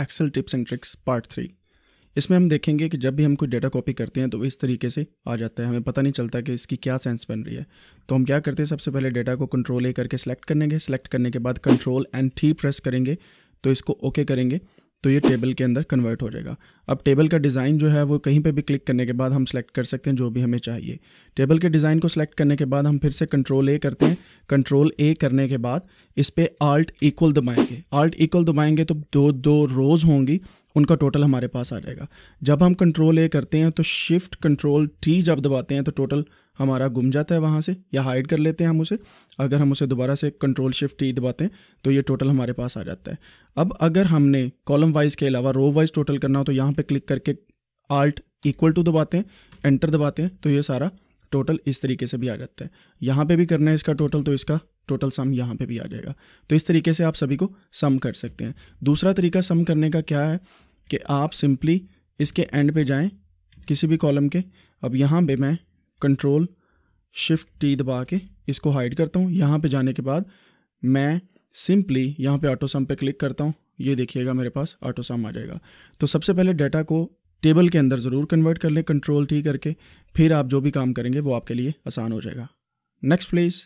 Excel tips and tricks part three इसमें हम देखेंगे कि जब भी हम कोई डेटा कॉपी करते हैं तो इस तरीके से आ जाता है हमें पता नहीं चलता कि इसकी क्या सेंस बन रही है तो हम क्या करते हैं सबसे पहले डेटा को कंट्रोल ए करके सेलेक्ट करेंगे सेलेक्ट करने के बाद कंट्रोल एंड टी प्रेस करेंगे तो इसको ओके okay करेंगे तो ये टेबल के अंदर कन्वर्ट हो जाएगा अब टेबल का डिज़ाइन जो है वो कहीं पे भी क्लिक करने के बाद हम सेलेक्ट कर सकते हैं जो भी हमें चाहिए टेबल के डिज़ाइन को सेलेक्ट करने के बाद हम फिर से कंट्रोल ए करते हैं कंट्रोल ए करने के बाद इस पर आल्ट इक्वल दबाएंगे आल्ट इक्वल दबाएंगे तो दो दो रोज़ होंगी उनका टोटल हमारे पास आ जाएगा जब हम कंट्रोल ए करते हैं तो शिफ्ट कंट्रोल टी जब दबाते हैं तो टोटल हमारा गुम जाता है वहाँ से या हाइड कर लेते हैं हम उसे अगर हम उसे दोबारा से कंट्रोल शिफ्ट टी दबाते हैं तो ये टोटल हमारे पास आ जाता है अब अगर हमने कॉलम वाइज के अलावा रो वाइज टोटल करना हो तो यहाँ पे क्लिक करके आल्ट इक्वल टू दबाते हैं एंटर दबाते हैं तो ये सारा टोटल इस तरीके से भी आ जाता है यहाँ पर भी करना है इसका टोटल तो इसका टोटल सम यहाँ पर भी आ जाएगा तो इस तरीके से आप सभी को सम कर सकते हैं दूसरा तरीका सम करने का क्या है कि आप सिंपली इसके एंड पे जाएं किसी भी कॉलम के अब यहाँ पे मैं कंट्रोल शिफ्ट टी दबा के इसको हाइड करता हूँ यहाँ पे जाने के बाद मैं सिंपली यहाँ पे ऑटो सम पे क्लिक करता हूँ ये देखिएगा मेरे पास ऑटो सम आ जाएगा तो सबसे पहले डाटा को टेबल के अंदर ज़रूर कन्वर्ट कर लें कंट्रोल टी करके फिर आप जो भी काम करेंगे वो आपके लिए आसान हो जाएगा नेक्स्ट प्लीज़